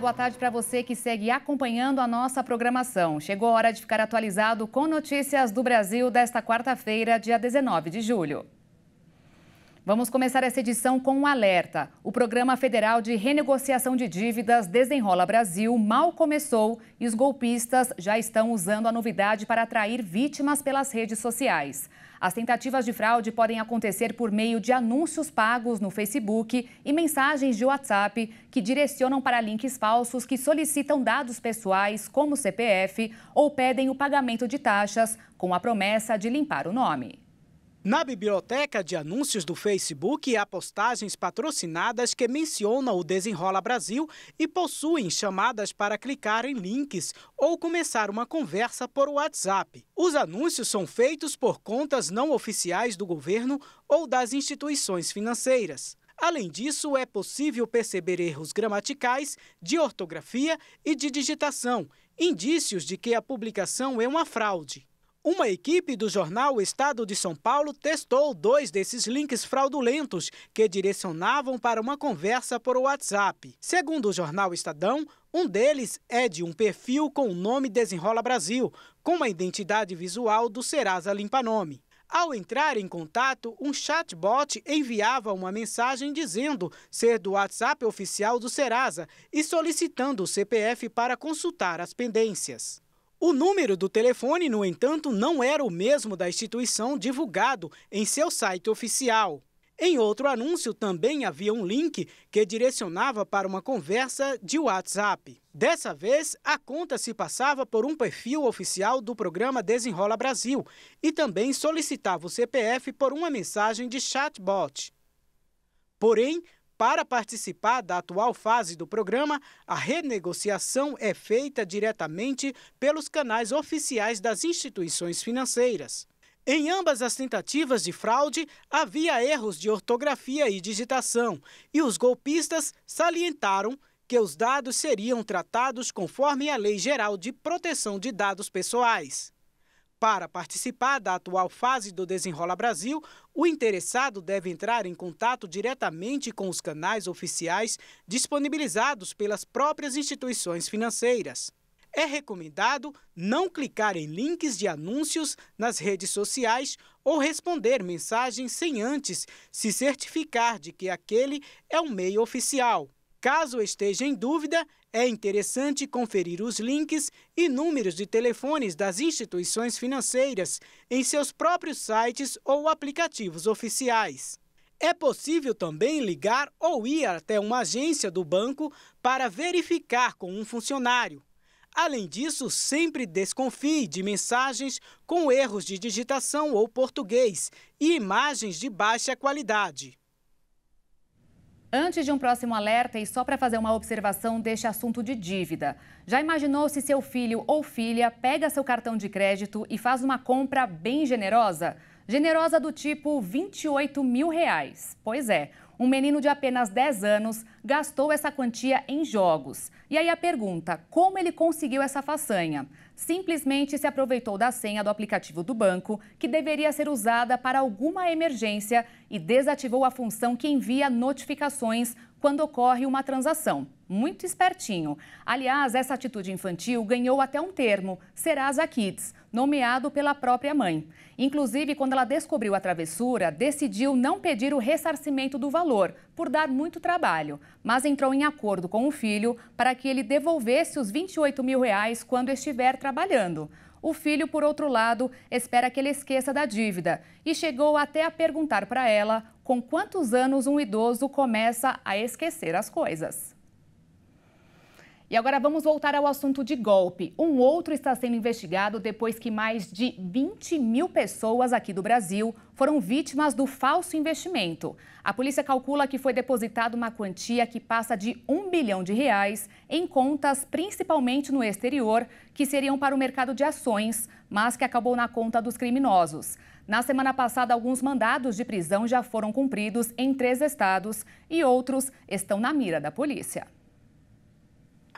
boa tarde para você que segue acompanhando a nossa programação. Chegou a hora de ficar atualizado com notícias do Brasil desta quarta-feira, dia 19 de julho. Vamos começar essa edição com um alerta. O Programa Federal de Renegociação de Dívidas Desenrola Brasil mal começou e os golpistas já estão usando a novidade para atrair vítimas pelas redes sociais. As tentativas de fraude podem acontecer por meio de anúncios pagos no Facebook e mensagens de WhatsApp que direcionam para links falsos que solicitam dados pessoais, como CPF, ou pedem o pagamento de taxas com a promessa de limpar o nome. Na biblioteca de anúncios do Facebook há postagens patrocinadas que mencionam o Desenrola Brasil e possuem chamadas para clicar em links ou começar uma conversa por WhatsApp. Os anúncios são feitos por contas não oficiais do governo ou das instituições financeiras. Além disso, é possível perceber erros gramaticais, de ortografia e de digitação, indícios de que a publicação é uma fraude. Uma equipe do jornal Estado de São Paulo testou dois desses links fraudulentos que direcionavam para uma conversa por WhatsApp. Segundo o jornal Estadão, um deles é de um perfil com o nome Desenrola Brasil, com uma identidade visual do Serasa Limpanome. Ao entrar em contato, um chatbot enviava uma mensagem dizendo ser do WhatsApp oficial do Serasa e solicitando o CPF para consultar as pendências. O número do telefone, no entanto, não era o mesmo da instituição divulgado em seu site oficial. Em outro anúncio também havia um link que direcionava para uma conversa de WhatsApp. Dessa vez, a conta se passava por um perfil oficial do programa Desenrola Brasil e também solicitava o CPF por uma mensagem de chatbot. Porém, para participar da atual fase do programa, a renegociação é feita diretamente pelos canais oficiais das instituições financeiras. Em ambas as tentativas de fraude, havia erros de ortografia e digitação, e os golpistas salientaram que os dados seriam tratados conforme a Lei Geral de Proteção de Dados Pessoais. Para participar da atual fase do Desenrola Brasil, o interessado deve entrar em contato diretamente com os canais oficiais disponibilizados pelas próprias instituições financeiras. É recomendado não clicar em links de anúncios nas redes sociais ou responder mensagens sem antes se certificar de que aquele é um meio oficial. Caso esteja em dúvida, é interessante conferir os links e números de telefones das instituições financeiras em seus próprios sites ou aplicativos oficiais. É possível também ligar ou ir até uma agência do banco para verificar com um funcionário. Além disso, sempre desconfie de mensagens com erros de digitação ou português e imagens de baixa qualidade. Antes de um próximo alerta, e só para fazer uma observação deste assunto de dívida. Já imaginou se seu filho ou filha pega seu cartão de crédito e faz uma compra bem generosa? Generosa do tipo 28 mil reais. Pois é, um menino de apenas 10 anos gastou essa quantia em jogos. E aí a pergunta: como ele conseguiu essa façanha? Simplesmente se aproveitou da senha do aplicativo do banco, que deveria ser usada para alguma emergência, e desativou a função que envia notificações quando ocorre uma transação. Muito espertinho. Aliás, essa atitude infantil ganhou até um termo, Serasa Kids, nomeado pela própria mãe. Inclusive, quando ela descobriu a travessura, decidiu não pedir o ressarcimento do valor, por dar muito trabalho, mas entrou em acordo com o filho para que ele devolvesse os 28 mil reais quando estiver trabalhando. O filho, por outro lado, espera que ele esqueça da dívida e chegou até a perguntar para ela com quantos anos um idoso começa a esquecer as coisas. E agora vamos voltar ao assunto de golpe. Um outro está sendo investigado depois que mais de 20 mil pessoas aqui do Brasil foram vítimas do falso investimento. A polícia calcula que foi depositada uma quantia que passa de um bilhão de reais em contas, principalmente no exterior, que seriam para o mercado de ações, mas que acabou na conta dos criminosos. Na semana passada, alguns mandados de prisão já foram cumpridos em três estados e outros estão na mira da polícia.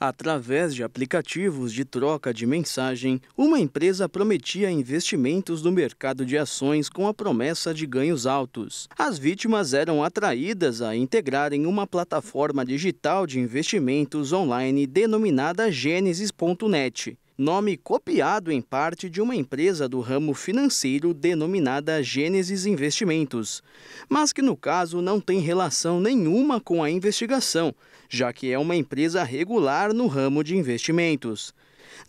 Através de aplicativos de troca de mensagem, uma empresa prometia investimentos no mercado de ações com a promessa de ganhos altos. As vítimas eram atraídas a integrarem uma plataforma digital de investimentos online denominada Gênesis.net nome copiado em parte de uma empresa do ramo financeiro denominada Gênesis Investimentos, mas que no caso não tem relação nenhuma com a investigação, já que é uma empresa regular no ramo de investimentos.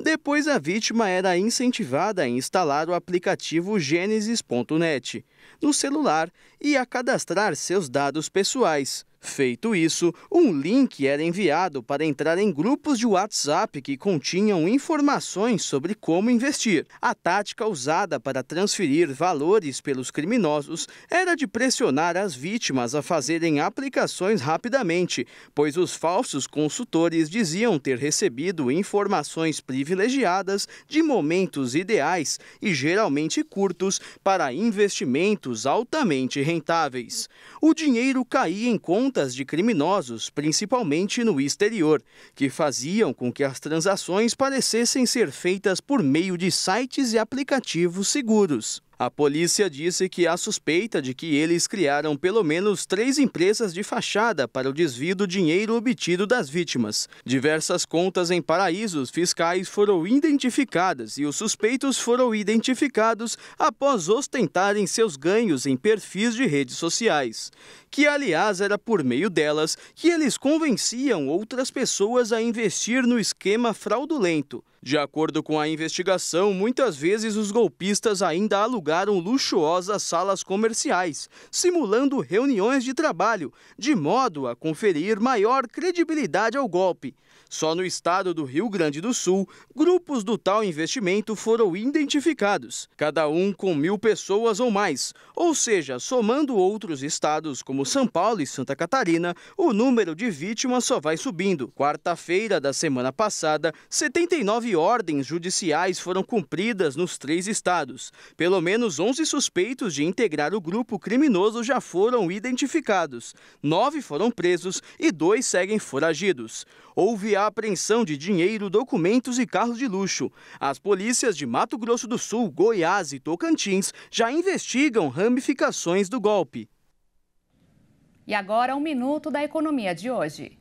Depois, a vítima era incentivada a instalar o aplicativo Gênesis.net no celular e a cadastrar seus dados pessoais, Feito isso, um link era enviado para entrar em grupos de WhatsApp que continham informações sobre como investir. A tática usada para transferir valores pelos criminosos era de pressionar as vítimas a fazerem aplicações rapidamente, pois os falsos consultores diziam ter recebido informações privilegiadas de momentos ideais e geralmente curtos para investimentos altamente rentáveis. O dinheiro caía em conta contas de criminosos, principalmente no exterior, que faziam com que as transações parecessem ser feitas por meio de sites e aplicativos seguros. A polícia disse que há suspeita de que eles criaram pelo menos três empresas de fachada para o desvio do dinheiro obtido das vítimas. Diversas contas em paraísos fiscais foram identificadas e os suspeitos foram identificados após ostentarem seus ganhos em perfis de redes sociais. Que, aliás, era por meio delas que eles convenciam outras pessoas a investir no esquema fraudulento de acordo com a investigação, muitas vezes os golpistas ainda alugaram luxuosas salas comerciais, simulando reuniões de trabalho, de modo a conferir maior credibilidade ao golpe. Só no estado do Rio Grande do Sul, grupos do tal investimento foram identificados, cada um com mil pessoas ou mais. Ou seja, somando outros estados como São Paulo e Santa Catarina, o número de vítimas só vai subindo. Quarta-feira da semana passada, 79 Nove ordens judiciais foram cumpridas nos três estados. Pelo menos 11 suspeitos de integrar o grupo criminoso já foram identificados. Nove foram presos e dois seguem foragidos. Houve a apreensão de dinheiro, documentos e carros de luxo. As polícias de Mato Grosso do Sul, Goiás e Tocantins já investigam ramificações do golpe. E agora um minuto da economia de hoje.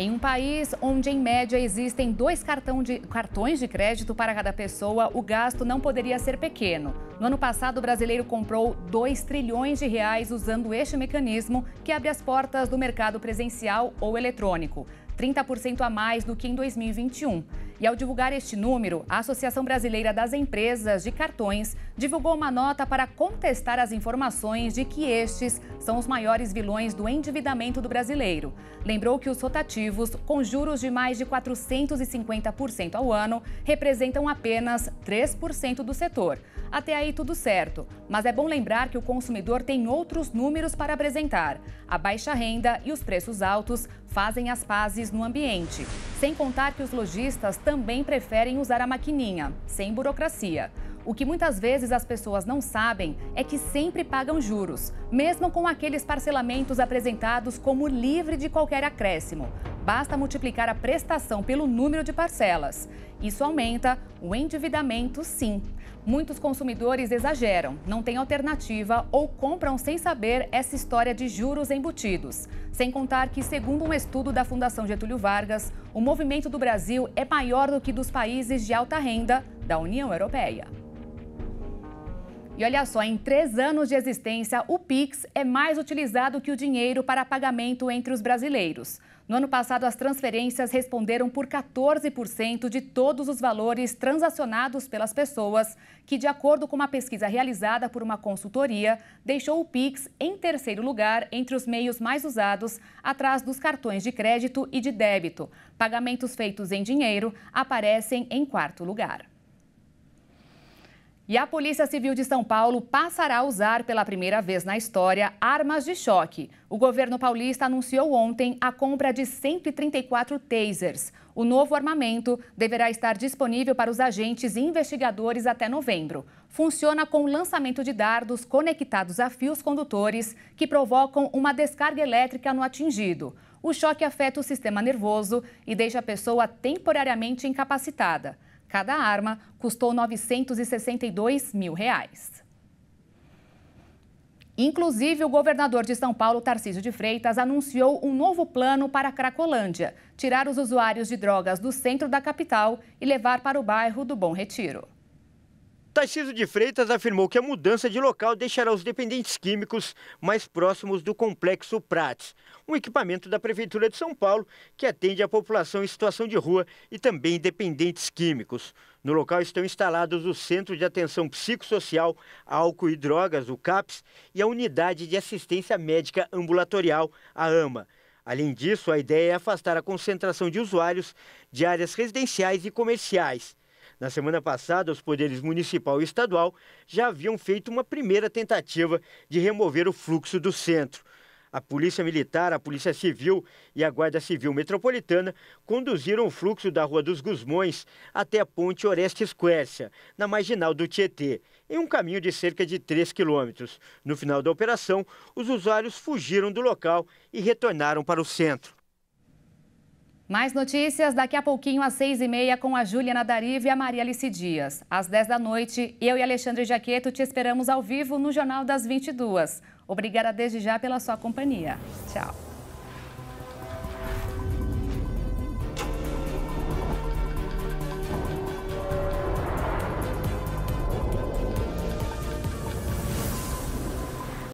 Em um país onde, em média, existem dois de, cartões de crédito para cada pessoa, o gasto não poderia ser pequeno. No ano passado, o brasileiro comprou 2 trilhões de reais usando este mecanismo que abre as portas do mercado presencial ou eletrônico. 30% a mais do que em 2021. E ao divulgar este número, a Associação Brasileira das Empresas de Cartões divulgou uma nota para contestar as informações de que estes são os maiores vilões do endividamento do brasileiro. Lembrou que os rotativos, com juros de mais de 450% ao ano, representam apenas 3% do setor. Até aí tudo certo, mas é bom lembrar que o consumidor tem outros números para apresentar. A baixa renda e os preços altos fazem as pazes no ambiente. Sem contar que os lojistas também preferem usar a maquininha, sem burocracia. O que muitas vezes as pessoas não sabem é que sempre pagam juros, mesmo com aqueles parcelamentos apresentados como livre de qualquer acréscimo. Basta multiplicar a prestação pelo número de parcelas. Isso aumenta o endividamento, sim. Muitos consumidores exageram, não têm alternativa ou compram sem saber essa história de juros embutidos. Sem contar que, segundo um estudo da Fundação Getúlio Vargas, o movimento do Brasil é maior do que dos países de alta renda da União Europeia. E olha só, em três anos de existência, o Pix é mais utilizado que o dinheiro para pagamento entre os brasileiros. No ano passado, as transferências responderam por 14% de todos os valores transacionados pelas pessoas, que, de acordo com uma pesquisa realizada por uma consultoria, deixou o Pix em terceiro lugar entre os meios mais usados, atrás dos cartões de crédito e de débito. Pagamentos feitos em dinheiro aparecem em quarto lugar. E a Polícia Civil de São Paulo passará a usar pela primeira vez na história armas de choque. O governo paulista anunciou ontem a compra de 134 tasers. O novo armamento deverá estar disponível para os agentes e investigadores até novembro. Funciona com o lançamento de dardos conectados a fios condutores que provocam uma descarga elétrica no atingido. O choque afeta o sistema nervoso e deixa a pessoa temporariamente incapacitada. Cada arma custou 962 mil reais. Inclusive, o governador de São Paulo, Tarcísio de Freitas, anunciou um novo plano para a Cracolândia: tirar os usuários de drogas do centro da capital e levar para o bairro do Bom Retiro. Tarcísio de Freitas afirmou que a mudança de local deixará os dependentes químicos mais próximos do Complexo Prates, um equipamento da Prefeitura de São Paulo que atende a população em situação de rua e também dependentes químicos. No local estão instalados o Centro de Atenção Psicossocial, Álcool e Drogas, o CAPS, e a Unidade de Assistência Médica Ambulatorial, a AMA. Além disso, a ideia é afastar a concentração de usuários de áreas residenciais e comerciais. Na semana passada, os poderes municipal e estadual já haviam feito uma primeira tentativa de remover o fluxo do centro. A Polícia Militar, a Polícia Civil e a Guarda Civil Metropolitana conduziram o fluxo da Rua dos Gusmões até a ponte Orestes Quércia, na marginal do Tietê, em um caminho de cerca de 3 quilômetros. No final da operação, os usuários fugiram do local e retornaram para o centro. Mais notícias daqui a pouquinho às seis e meia com a Júlia Nadarive e a Maria Alice Dias. Às dez da noite, eu e Alexandre Jaqueto te esperamos ao vivo no Jornal das 22. Obrigada desde já pela sua companhia. Tchau.